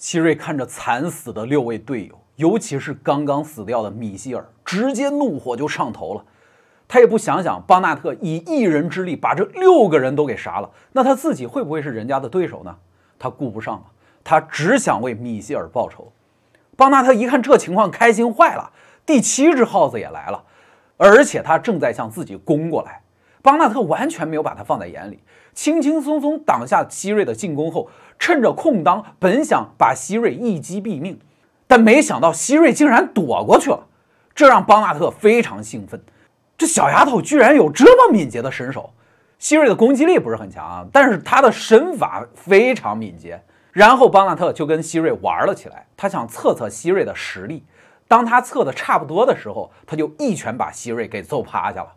希瑞看着惨死的六位队友，尤其是刚刚死掉的米歇尔，直接怒火就上头了。他也不想想，邦纳特以一人之力把这六个人都给杀了，那他自己会不会是人家的对手呢？他顾不上了，他只想为米歇尔报仇。邦纳特一看这情况，开心坏了。第七只耗子也来了，而且他正在向自己攻过来。邦纳特完全没有把他放在眼里，轻轻松松挡下希瑞的进攻后，趁着空当，本想把希瑞一击毙命，但没想到希瑞竟然躲过去了，这让邦纳特非常兴奋。这小丫头居然有这么敏捷的身手。希瑞的攻击力不是很强啊，但是他的身法非常敏捷。然后邦纳特就跟希瑞玩了起来，他想测测希瑞的实力。当他测的差不多的时候，他就一拳把希瑞给揍趴下了。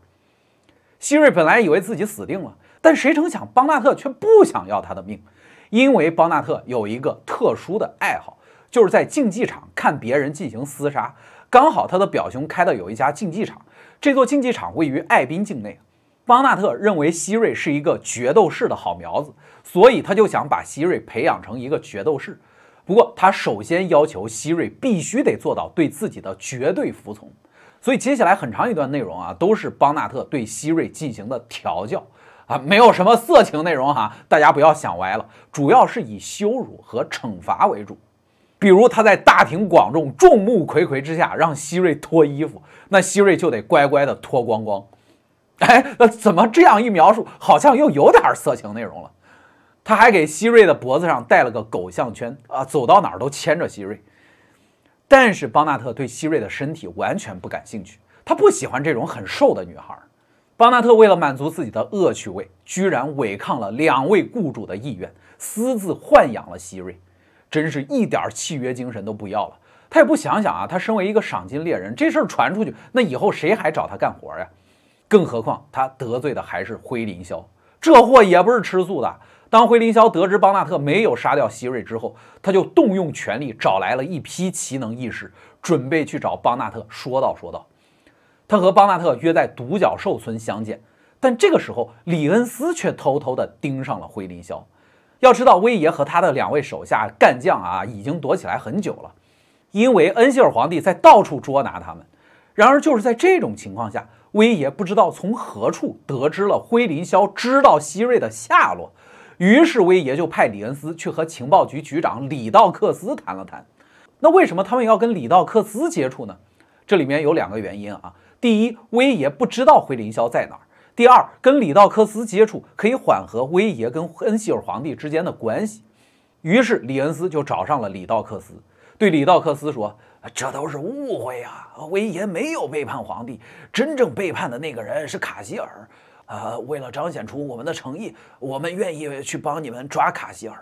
希瑞本来以为自己死定了，但谁成想，邦纳特却不想要他的命，因为邦纳特有一个特殊的爱好，就是在竞技场看别人进行厮杀。刚好他的表兄开的有一家竞技场，这座竞技场位于艾宾境内。邦纳特认为希瑞是一个决斗士的好苗子，所以他就想把希瑞培养成一个决斗士。不过，他首先要求希瑞必须得做到对自己的绝对服从。所以接下来很长一段内容啊，都是邦纳特对希瑞进行的调教啊，没有什么色情内容哈，大家不要想歪了，主要是以羞辱和惩罚为主。比如他在大庭广众、众目睽睽之下让希瑞脱衣服，那希瑞就得乖乖的脱光光。哎，那怎么这样一描述，好像又有点色情内容了？他还给希瑞的脖子上戴了个狗项圈啊，走到哪儿都牵着希瑞。但是邦纳特对希瑞的身体完全不感兴趣，他不喜欢这种很瘦的女孩。邦纳特为了满足自己的恶趣味，居然违抗了两位雇主的意愿，私自豢养了希瑞，真是一点儿契约精神都不要了。他也不想想啊，他身为一个赏金猎人，这事儿传出去，那以后谁还找他干活呀？更何况他得罪的还是灰林霄。这货也不是吃素的。当惠林霄得知邦纳特没有杀掉希瑞之后，他就动用权力找来了一批奇能异士，准备去找邦纳特说道说道。他和邦纳特约在独角兽村相见，但这个时候李恩斯却偷偷的盯上了灰林霄。要知道，威爷和他的两位手下干将啊，已经躲起来很久了，因为恩希尔皇帝在到处捉拿他们。然而就是在这种情况下。威爷不知道从何处得知了灰林霄知道希瑞的下落，于是威爷就派李恩斯去和情报局局长李道克斯谈了谈。那为什么他们要跟李道克斯接触呢？这里面有两个原因啊。第一，威爷不知道灰林霄在哪儿；第二，跟李道克斯接触可以缓和威爷跟恩希尔皇帝之间的关系。于是李恩斯就找上了李道克斯，对李道克斯说。这都是误会呀！威爷没有背叛皇帝，真正背叛的那个人是卡希尔。呃，为了彰显出我们的诚意，我们愿意去帮你们抓卡希尔。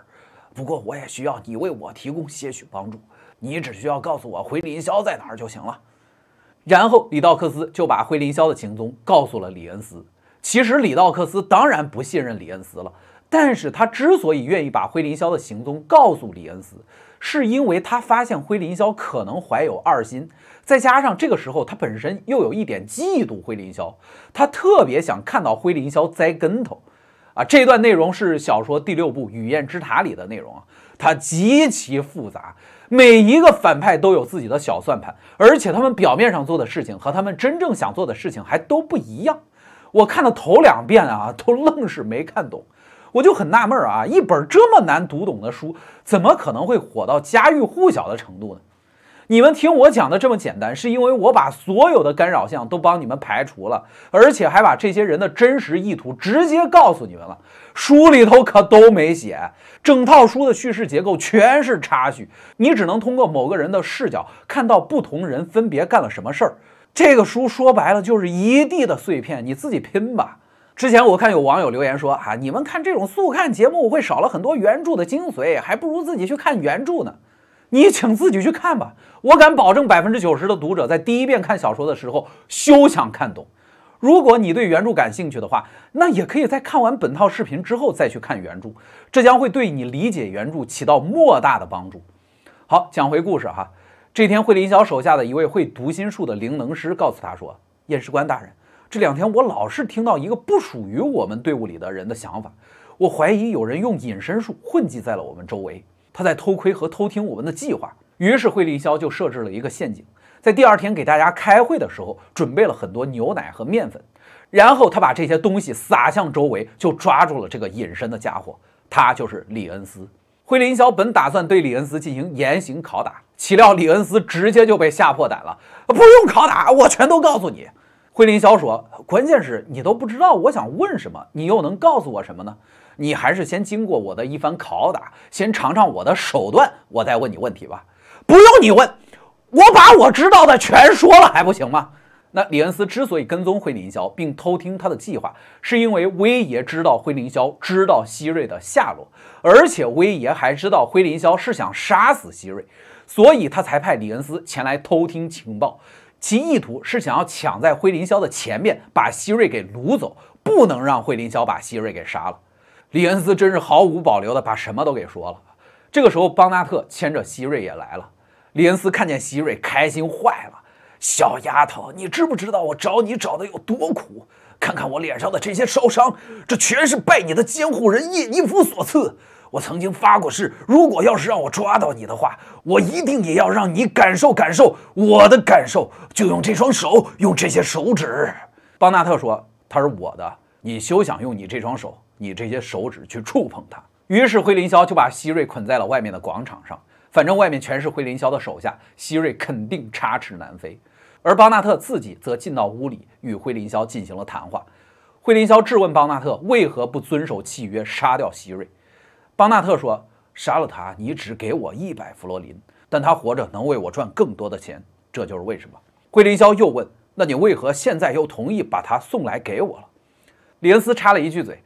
不过我也需要你为我提供些许帮助，你只需要告诉我回林霄在哪儿就行了。然后李道克斯就把回林霄的行踪告诉了李恩斯。其实李道克斯当然不信任李恩斯了，但是他之所以愿意把回林霄的行踪告诉李恩斯。是因为他发现灰林霄可能怀有二心，再加上这个时候他本身又有一点嫉妒灰林霄，他特别想看到灰林霄栽跟头，啊，这段内容是小说第六部《雨燕之塔》里的内容啊，它极其复杂，每一个反派都有自己的小算盘，而且他们表面上做的事情和他们真正想做的事情还都不一样，我看了头两遍啊，都愣是没看懂。我就很纳闷儿啊，一本这么难读懂的书，怎么可能会火到家喻户晓的程度呢？你们听我讲的这么简单，是因为我把所有的干扰项都帮你们排除了，而且还把这些人的真实意图直接告诉你们了。书里头可都没写，整套书的叙事结构全是插叙，你只能通过某个人的视角看到不同人分别干了什么事儿。这个书说白了就是一地的碎片，你自己拼吧。之前我看有网友留言说：“哈，你们看这种速看节目会少了很多原著的精髓，还不如自己去看原著呢。你请自己去看吧。我敢保证，百分之九十的读者在第一遍看小说的时候休想看懂。如果你对原著感兴趣的话，那也可以在看完本套视频之后再去看原著，这将会对你理解原著起到莫大的帮助。”好，讲回故事哈。这天，惠林晓手下的一位会读心术的灵能师告诉他说：“验尸官大人。”这两天我老是听到一个不属于我们队伍里的人的想法，我怀疑有人用隐身术混迹在了我们周围，他在偷窥和偷听我们的计划。于是，惠林肖就设置了一个陷阱，在第二天给大家开会的时候，准备了很多牛奶和面粉，然后他把这些东西撒向周围，就抓住了这个隐身的家伙。他就是李恩斯。惠林霄本打算对李恩斯进行严刑拷打，岂料李恩斯直接就被吓破胆了，不用拷打，我全都告诉你。惠林霄说：“关键是，你都不知道我想问什么，你又能告诉我什么呢？你还是先经过我的一番拷打，先尝尝我的手段，我再问你问题吧。不用你问，我把我知道的全说了还不行吗？”那李恩斯之所以跟踪惠林霄并偷听他的计划，是因为威爷知道惠林霄知道希瑞的下落，而且威爷还知道惠林霄是想杀死希瑞，所以他才派李恩斯前来偷听情报。其意图是想要抢在灰林霄的前面把希瑞给掳走，不能让灰林霄把希瑞给杀了。李恩斯真是毫无保留的把什么都给说了。这个时候，邦纳特牵着希瑞也来了。李恩斯看见希瑞，开心坏了。小丫头，你知不知道我找你找的有多苦？看看我脸上的这些烧伤，这全是拜你的监护人叶尼夫所赐。我曾经发过誓，如果要是让我抓到你的话，我一定也要让你感受感受我的感受，就用这双手，用这些手指。”邦纳特说：“他是我的，你休想用你这双手，你这些手指去触碰他。”于是惠林霄就把希瑞捆在了外面的广场上，反正外面全是惠林霄的手下，希瑞肯定插翅难飞。而邦纳特自己则进到屋里与惠林霄进行了谈话。惠林霄质问邦纳特为何不遵守契约，杀掉希瑞。邦纳特说：“杀了他，你只给我一百弗罗林，但他活着能为我赚更多的钱，这就是为什么。”灰林霄又问：“那你为何现在又同意把他送来给我了？”李恩斯插了一句嘴：“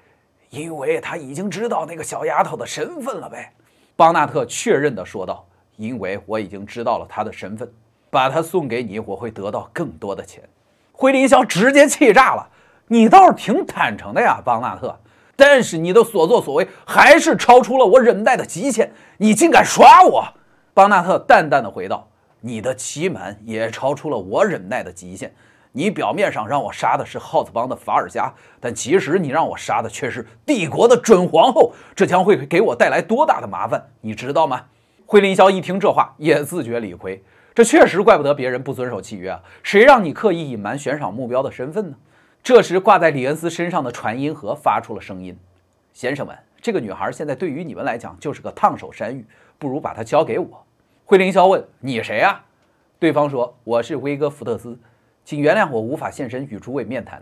因为他已经知道那个小丫头的身份了呗。”邦纳特确认地说道：“因为我已经知道了他的身份，把他送给你，我会得到更多的钱。”灰林霄直接气炸了：“你倒是挺坦诚的呀，邦纳特。”但是你的所作所为还是超出了我忍耐的极限，你竟敢耍我！”邦纳特淡淡的回道，“你的欺瞒也超出了我忍耐的极限。你表面上让我杀的是耗子帮的法尔加，但其实你让我杀的却是帝国的准皇后，这将会给我带来多大的麻烦，你知道吗？”惠林霄一听这话，也自觉理亏。这确实怪不得别人不遵守契约啊，谁让你刻意隐瞒悬赏目标的身份呢？这时，挂在李元思身上的传音盒发出了声音：“先生们，这个女孩现在对于你们来讲就是个烫手山芋，不如把她交给我。”惠灵霄问：“你谁啊？”对方说：“我是威哥福特斯，请原谅我无法现身与诸位面谈。”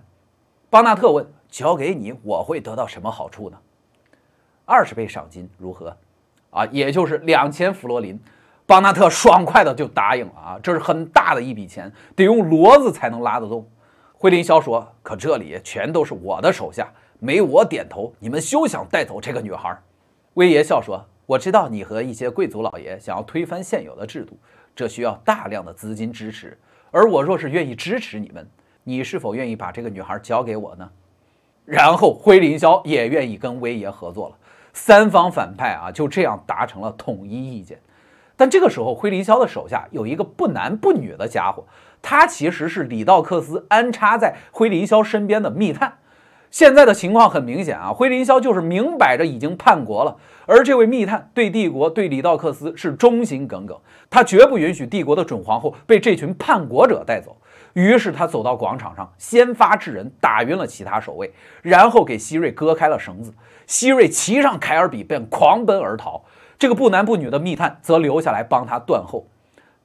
邦纳特问：“交给你，我会得到什么好处呢？”“二十倍赏金，如何？”“啊，也就是两千弗罗林。”邦纳特爽快的就答应了。啊，这是很大的一笔钱，得用骡子才能拉得动。灰林霄说：“可这里全都是我的手下，没我点头，你们休想带走这个女孩。”威爷笑说：“我知道你和一些贵族老爷想要推翻现有的制度，这需要大量的资金支持。而我若是愿意支持你们，你是否愿意把这个女孩交给我呢？”然后惠林霄也愿意跟威爷合作了。三方反派啊，就这样达成了统一意见。但这个时候，惠林霄的手下有一个不男不女的家伙。他其实是李道克斯安插在灰林霄身边的密探。现在的情况很明显啊，灰林霄就是明摆着已经叛国了。而这位密探对帝国、对李道克斯是忠心耿耿，他绝不允许帝国的准皇后被这群叛国者带走。于是他走到广场上，先发制人，打晕了其他守卫，然后给希瑞割开了绳子。希瑞骑上凯尔比便狂奔而逃，这个不男不女的密探则留下来帮他断后。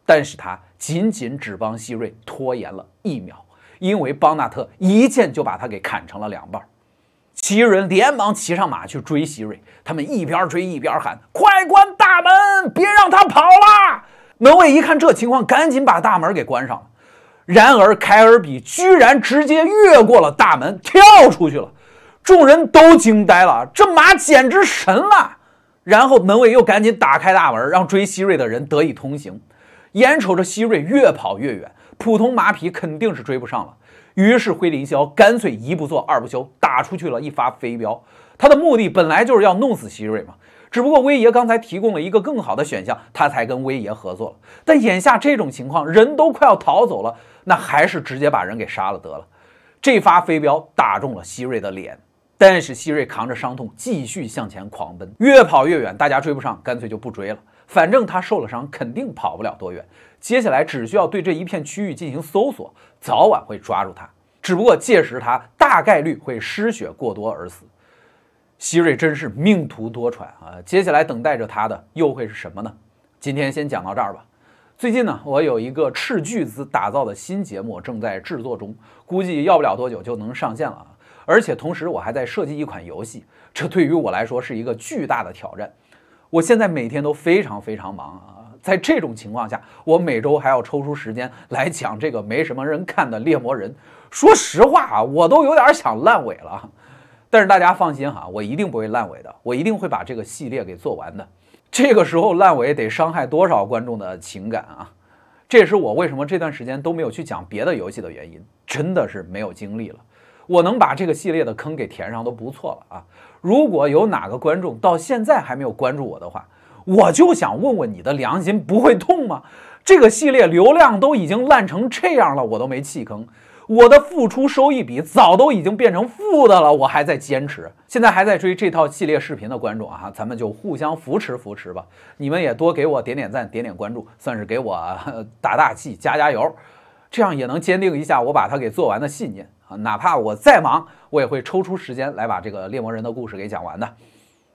但是他。仅仅只帮希瑞拖延了一秒，因为邦纳特一剑就把他给砍成了两半。奇人连忙骑上马去追希瑞，他们一边追一边喊：“快关大门，别让他跑了！”门卫一看这情况，赶紧把大门给关上了。然而凯尔比居然直接越过了大门，跳出去了。众人都惊呆了，这马简直神了！然后门卫又赶紧打开大门，让追希瑞的人得以通行。眼瞅着希瑞越跑越远，普通马匹肯定是追不上了。于是灰林枭干脆一不做二不休，打出去了一发飞镖。他的目的本来就是要弄死希瑞嘛，只不过威爷刚才提供了一个更好的选项，他才跟威爷合作。了。但眼下这种情况，人都快要逃走了，那还是直接把人给杀了得了。这发飞镖打中了希瑞的脸，但是希瑞扛着伤痛继续向前狂奔，越跑越远，大家追不上，干脆就不追了。反正他受了伤，肯定跑不了多远。接下来只需要对这一片区域进行搜索，早晚会抓住他。只不过届时他大概率会失血过多而死。希瑞真是命途多舛啊！接下来等待着他的又会是什么呢？今天先讲到这儿吧。最近呢，我有一个斥巨资打造的新节目正在制作中，估计要不了多久就能上线了啊！而且同时我还在设计一款游戏，这对于我来说是一个巨大的挑战。我现在每天都非常非常忙啊，在这种情况下，我每周还要抽出时间来讲这个没什么人看的《猎魔人》。说实话啊，我都有点想烂尾了，但是大家放心哈，我一定不会烂尾的，我一定会把这个系列给做完的。这个时候烂尾得伤害多少观众的情感啊！这也是我为什么这段时间都没有去讲别的游戏的原因，真的是没有精力了。我能把这个系列的坑给填上都不错了啊！如果有哪个观众到现在还没有关注我的话，我就想问问你的良心不会痛吗？这个系列流量都已经烂成这样了，我都没弃坑，我的付出收益比早都已经变成负的了，我还在坚持。现在还在追这套系列视频的观众啊，咱们就互相扶持扶持吧。你们也多给我点点赞，点点关注，算是给我打大气，加加油。这样也能坚定一下我把它给做完的信念啊！哪怕我再忙，我也会抽出时间来把这个猎魔人的故事给讲完的。